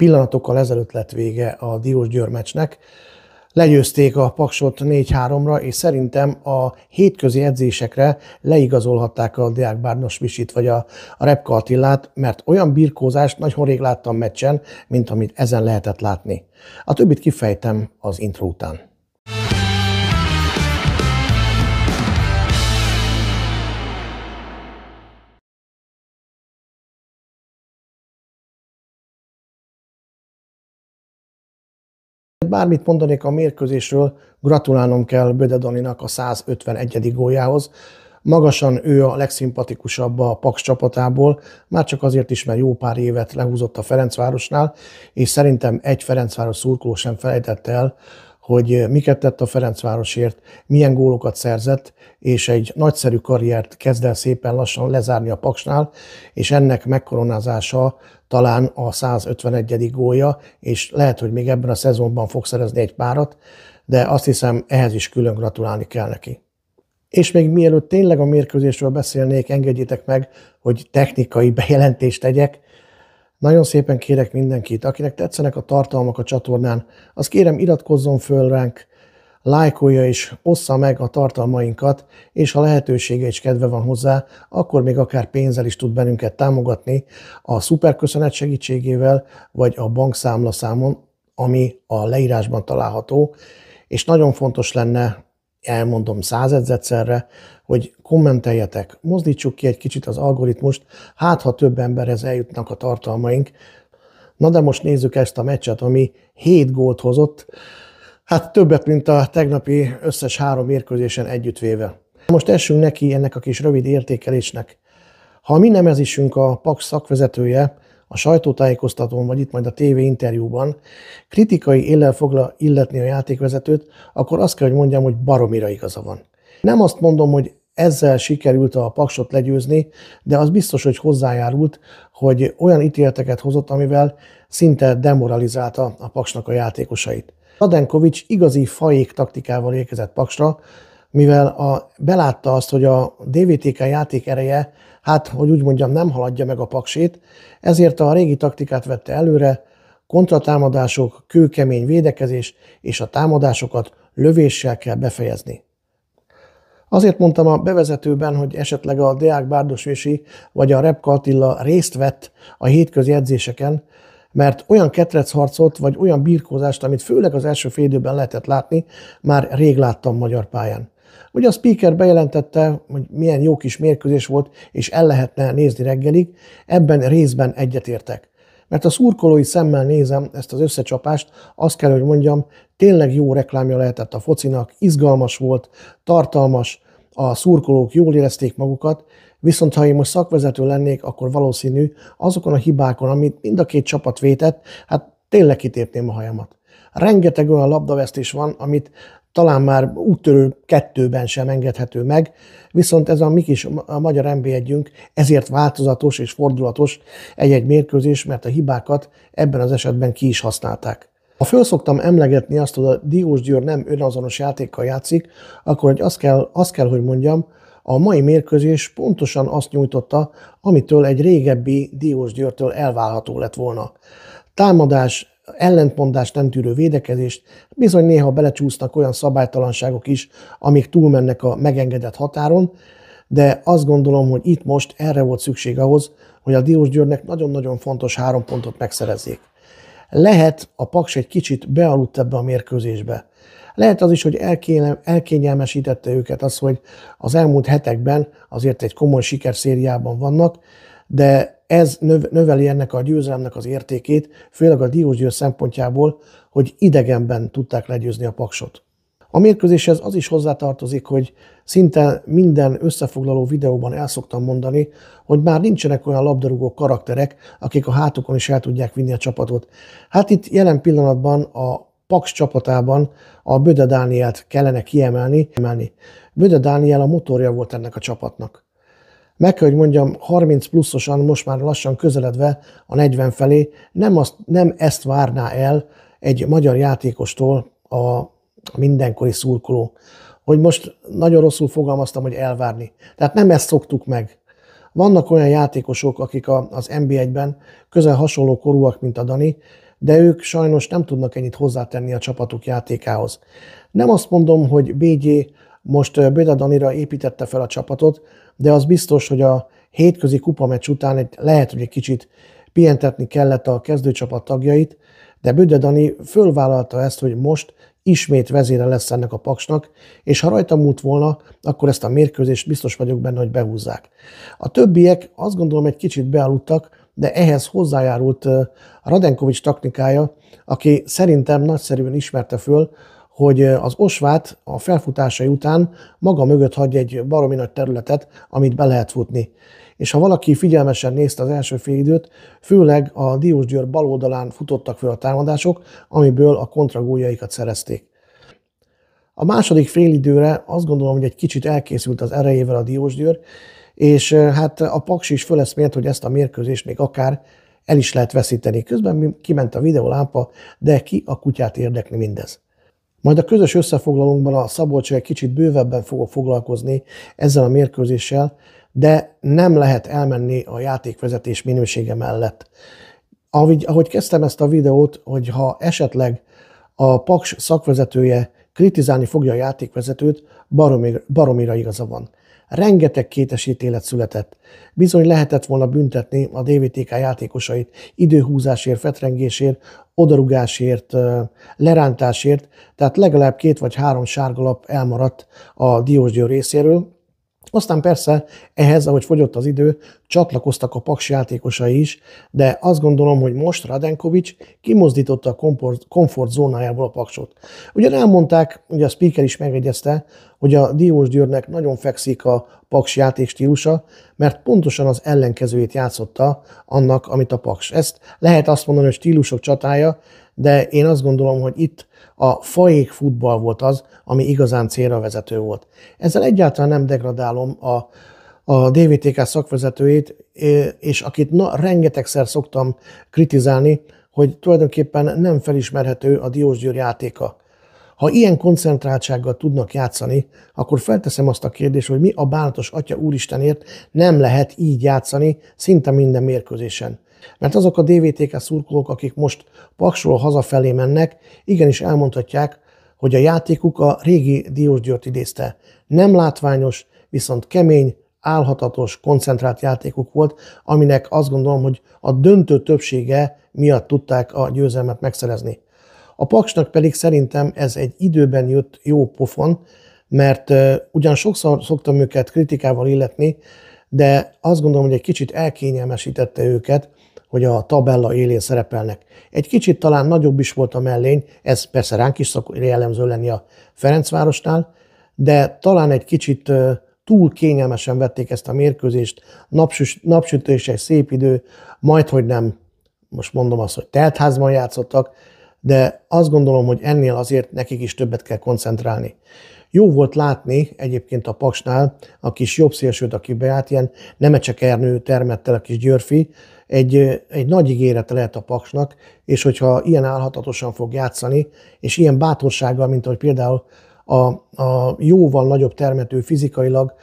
pillanatokkal ezelőtt lett vége a Diós Győr meccsnek. Legyőzték a Paksot 4-3-ra, és szerintem a hétközi edzésekre leigazolhatták a Deák Bárnos Visit, vagy a, a Repka mert olyan birkózást nagyon rég láttam meccsen, mint amit ezen lehetett látni. A többit kifejtem az intro után. bármit mondanék a mérkőzésről, gratulálnom kell Böde Daninak a 151. góljához. Magasan ő a legszimpatikusabb a Paks csapatából, már csak azért is, mert jó pár évet lehúzott a Ferencvárosnál, és szerintem egy Ferencváros szurkoló sem felejtett el, hogy miket tett a Ferencvárosért, milyen gólokat szerzett, és egy nagyszerű karriert kezd el szépen lassan lezárni a Paksnál, és ennek megkoronázása talán a 151. gólja, és lehet, hogy még ebben a szezonban fog szerezni egy párat, de azt hiszem ehhez is külön gratulálni kell neki. És még mielőtt tényleg a mérkőzésről beszélnék, engedjétek meg, hogy technikai bejelentést tegyek. Nagyon szépen kérek mindenkit, akinek tetszenek a tartalmak a csatornán, az kérem iratkozzon föl ránk, lájkolja és ossza meg a tartalmainkat, és ha lehetősége és kedve van hozzá, akkor még akár pénzzel is tud bennünket támogatni a szuperköszönet segítségével, vagy a bankszámla számon, ami a leírásban található, és nagyon fontos lenne, elmondom százedzedszerre, hogy kommenteljetek, mozdítsuk ki egy kicsit az algoritmust, hát ha több emberhez eljutnak a tartalmaink. Na de most nézzük ezt a meccset, ami 7 gólt hozott, hát többet, mint a tegnapi összes három mérkőzésen együttvéve. Most essünk neki ennek a kis rövid értékelésnek. Ha nem ez isünk a PAX szakvezetője, a sajtótájékoztatón, vagy itt majd a TV interjúban kritikai éllel fogla illetni a játékvezetőt, akkor azt kell, hogy mondjam, hogy baromira igaza van. Nem azt mondom, hogy ezzel sikerült a paksot legyőzni, de az biztos, hogy hozzájárult, hogy olyan ítéleteket hozott, amivel szinte demoralizálta a paksnak a játékosait. Radenkovics igazi faék taktikával érkezett Paksra, mivel a, belátta azt, hogy a DVTK játék ereje, hát, hogy úgy mondjam, nem haladja meg a paksét, ezért a régi taktikát vette előre, kontratámadások, kőkemény védekezés és a támadásokat lövéssel kell befejezni. Azért mondtam a bevezetőben, hogy esetleg a Deák Bárdosvési vagy a Repka Attila részt vett a hétközi edzéseken, mert olyan ketrecharcot, vagy olyan birkózást, amit főleg az első fél időben lehetett látni, már rég láttam magyar pályán. Ugye a speaker bejelentette, hogy milyen jó kis mérkőzés volt, és el lehetne nézni reggelig, ebben részben egyetértek. Mert a szurkolói szemmel nézem ezt az összecsapást, azt kell, hogy mondjam, tényleg jó reklámja lehetett a focinak, izgalmas volt, tartalmas, a szurkolók jól érezték magukat, viszont ha én most szakvezető lennék, akkor valószínű azokon a hibákon, amit mind a két csapat vétett, hát tényleg kitépném a hajamat. Rengeteg olyan labdavesztés van, amit talán már úttörő kettőben sem engedhető meg, viszont ez a mi kis a magyar nb együnk, ezért változatos és fordulatos egy-egy mérkőzés, mert a hibákat ebben az esetben ki is használták. Ha föl szoktam emlegetni azt, hogy a Diós Győr nem önazonos játékkal játszik, akkor hogy azt kell, azt kell, hogy mondjam, a mai mérkőzés pontosan azt nyújtotta, amitől egy régebbi Diós Győrtől elválható lett volna. Támadás, ellentmondást nem tűrő védekezést, bizony néha belecsúsznak olyan szabálytalanságok is, amik túlmennek a megengedett határon, de azt gondolom, hogy itt most erre volt szükség ahhoz, hogy a Diós Győrnek nagyon-nagyon fontos három pontot megszerezzék. Lehet a Paks egy kicsit bealudt ebbe a mérkőzésbe. Lehet az is, hogy elkényelmesítette őket az, hogy az elmúlt hetekben azért egy komoly sikerszériában vannak, de ez növeli ennek a győzelemnek az értékét, főleg a Diózsgyőr szempontjából, hogy idegenben tudták legyőzni a Paksot. A mérkőzéshez az is hozzátartozik, hogy szinte minden összefoglaló videóban el szoktam mondani, hogy már nincsenek olyan labdarúgó karakterek, akik a hátukon is el tudják vinni a csapatot. Hát itt jelen pillanatban a Paks csapatában a Böde Dánielt kellene kiemelni. Böde Dániel a motorja volt ennek a csapatnak. Meg kell, hogy mondjam, 30 pluszosan, most már lassan közeledve a 40 felé, nem, azt, nem ezt várná el egy magyar játékostól a mindenkori szurkoló, hogy most nagyon rosszul fogalmaztam, hogy elvárni. Tehát nem ezt szoktuk meg. Vannak olyan játékosok, akik a, az NB1-ben közel hasonló korúak, mint a Dani, de ők sajnos nem tudnak ennyit hozzátenni a csapatuk játékához. Nem azt mondom, hogy BG most Béda Danira építette fel a csapatot, de az biztos, hogy a hétközi kupameccs után egy, lehet, hogy egy kicsit pihentetni kellett a kezdőcsapat tagjait, de Böde Dani fölvállalta ezt, hogy most ismét vezére lesz ennek a paksnak, és ha rajta múlt volna, akkor ezt a mérkőzést biztos vagyok benne, hogy behúzzák. A többiek azt gondolom egy kicsit bealudtak, de ehhez hozzájárult Radenkovics taktikája, aki szerintem nagyszerűen ismerte föl, hogy az osvát a felfutásai után maga mögött hagy egy baromi nagy területet, amit be lehet futni és ha valaki figyelmesen nézte az első időt, főleg a Diós Győr bal oldalán futottak föl a támadások, amiből a kontragójaikat szerezték. A második időre azt gondolom, hogy egy kicsit elkészült az erejével a Diós Győr, és eh, hát a Paks is föleszmélt, hogy ezt a mérkőzést még akár el is lehet veszíteni. Közben kiment a videolámpa, de ki a kutyát érdekli mindez. Majd a közös összefoglalónkban a Szabolcs egy kicsit bővebben fogok foglalkozni ezzel a mérkőzéssel, de nem lehet elmenni a játékvezetés minősége mellett. Ahogy, ahogy kezdtem ezt a videót, hogy ha esetleg a Paks szakvezetője kritizálni fogja a játékvezetőt, baromi, baromira igaza van. Rengeteg kétes ítélet született. Bizony lehetett volna büntetni a DVTK játékosait időhúzásért, fetrengésért, odarugásért, lerántásért, tehát legalább két vagy három sárgalap elmaradt a Diósgyőr részéről, aztán persze ehhez, ahogy fogyott az idő, csatlakoztak a Paks játékosai is, de azt gondolom, hogy most Radenkovics kimozdította a komfortzónájából a Paksot. Ugye elmondták, ugye a speaker is megegyezte, hogy a Diós Győrnek nagyon fekszik a Paks stílusa, mert pontosan az ellenkezőjét játszotta annak, amit a Paks. Ezt lehet azt mondani, hogy stílusok csatája, de én azt gondolom, hogy itt a faék futball volt az, ami igazán célra vezető volt. Ezzel egyáltalán nem degradálom a, a DVTK szakvezetőjét, és akit na, rengetegszer szoktam kritizálni, hogy tulajdonképpen nem felismerhető a Diósgyőr játéka. Ha ilyen koncentráltsággal tudnak játszani, akkor felteszem azt a kérdést, hogy mi a bánatos Atya Úristenért nem lehet így játszani szinte minden mérkőzésen. Mert azok a DVTK szurkolók, akik most Paksról hazafelé mennek, igenis elmondhatják, hogy a játékuk a régi Diósgyőrt idézte. Nem látványos, viszont kemény, álhatatos, koncentrált játékuk volt, aminek azt gondolom, hogy a döntő többsége miatt tudták a győzelmet megszerezni. A Paksnak pedig szerintem ez egy időben jött jó pofon, mert ugyan sokszor szoktam őket kritikával illetni, de azt gondolom, hogy egy kicsit elkényelmesítette őket, hogy a tabella élén szerepelnek. Egy kicsit talán nagyobb is volt a mellény, ez persze ránk is szok jellemző lenni a Ferencvárosnál, de talán egy kicsit túl kényelmesen vették ezt a mérkőzést, Napsüs, napsütés egy szép idő, majd hogy nem, most mondom azt, hogy teltházban játszottak, de azt gondolom, hogy ennél azért nekik is többet kell koncentrálni. Jó volt látni egyébként a Paksnál a kis jobb szélsőt, aki beállt, ilyen Ernő termettel a kis Györfi, egy, egy nagy ígérete lehet a Paksnak, és hogyha ilyen állhatatosan fog játszani, és ilyen bátorsággal, mint ahogy például a, a jóval nagyobb termető fizikailag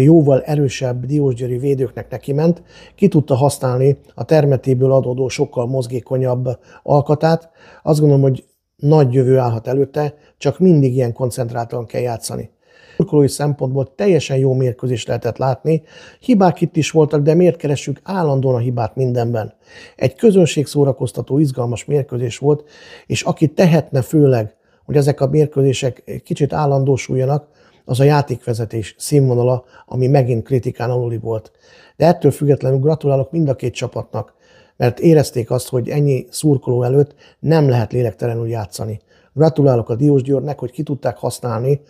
jóval erősebb diósgyőri védőknek neki ment, ki tudta használni a termetéből adódó sokkal mozgékonyabb alkatát. Azt gondolom, hogy nagy jövő állhat előtte, csak mindig ilyen koncentráltan kell játszani. Turkolói szempontból teljesen jó mérkőzést lehetett látni. Hibák itt is voltak, de miért keressük állandóan a hibát mindenben? Egy közönség szórakoztató, izgalmas mérkőzés volt, és aki tehetne főleg, hogy ezek a mérkőzések kicsit állandósuljanak, az a játékvezetés színvonala, ami megint kritikán aluli volt. De ettől függetlenül gratulálok mind a két csapatnak, mert érezték azt, hogy ennyi szurkoló előtt nem lehet lélektelenül játszani. Gratulálok a Diós Győrnek, hogy ki tudták használni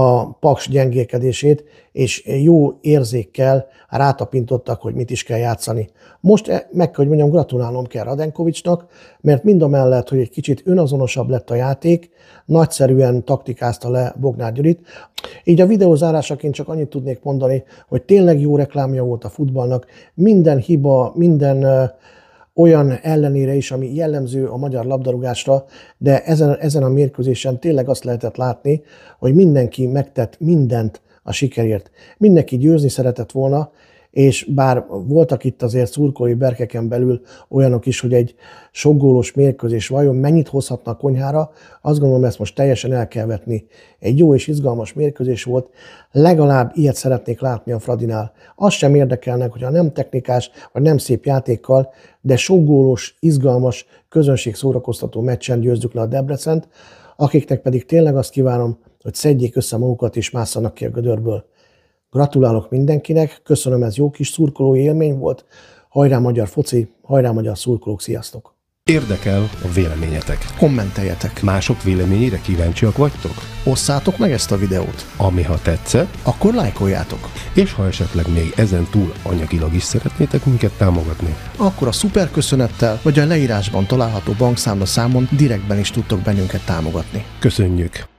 a paks gyengélkedését, és jó érzékkel rátapintottak, hogy mit is kell játszani. Most e, meg kell, hogy mondjam, gratulálnom kell Radenkovicsnak, mert mind a mellett, hogy egy kicsit önazonosabb lett a játék, nagyszerűen taktikázta le Bognár Gyurit. Így a videó zárásaként csak annyit tudnék mondani, hogy tényleg jó reklámja volt a futballnak, minden hiba, minden uh, olyan ellenére is, ami jellemző a magyar labdarúgásra, de ezen, ezen a mérkőzésen tényleg azt lehetett látni, hogy mindenki megtett mindent a sikerért. Mindenki győzni szeretett volna, és bár voltak itt azért szurkolói berkeken belül olyanok is, hogy egy sokgólos mérkőzés vajon mennyit hozhatna a konyhára, azt gondolom ezt most teljesen el kell vetni. Egy jó és izgalmas mérkőzés volt, legalább ilyet szeretnék látni a Fradinál. Azt sem érdekelnek, hogyha nem technikás, vagy nem szép játékkal, de sokgólos, izgalmas, közönség szórakoztató meccsen győzzük le a Debrecent, akiknek pedig tényleg azt kívánom, hogy szedjék össze magukat és másszanak ki a gödörből. Gratulálok mindenkinek, köszönöm, ez jó kis szurkoló élmény volt. Hajrá magyar foci, hajrá magyar szurkolók, sziasztok! Érdekel a véleményetek. Kommenteljetek. Mások véleményére kíváncsiak vagytok? Osszátok meg ezt a videót. Ami ha tetszett, akkor lájkoljátok. És ha esetleg még ezen túl anyagilag is szeretnétek minket támogatni, akkor a szuper köszönettel vagy a leírásban található bankszámla számon direktben is tudtok bennünket támogatni. Köszönjük!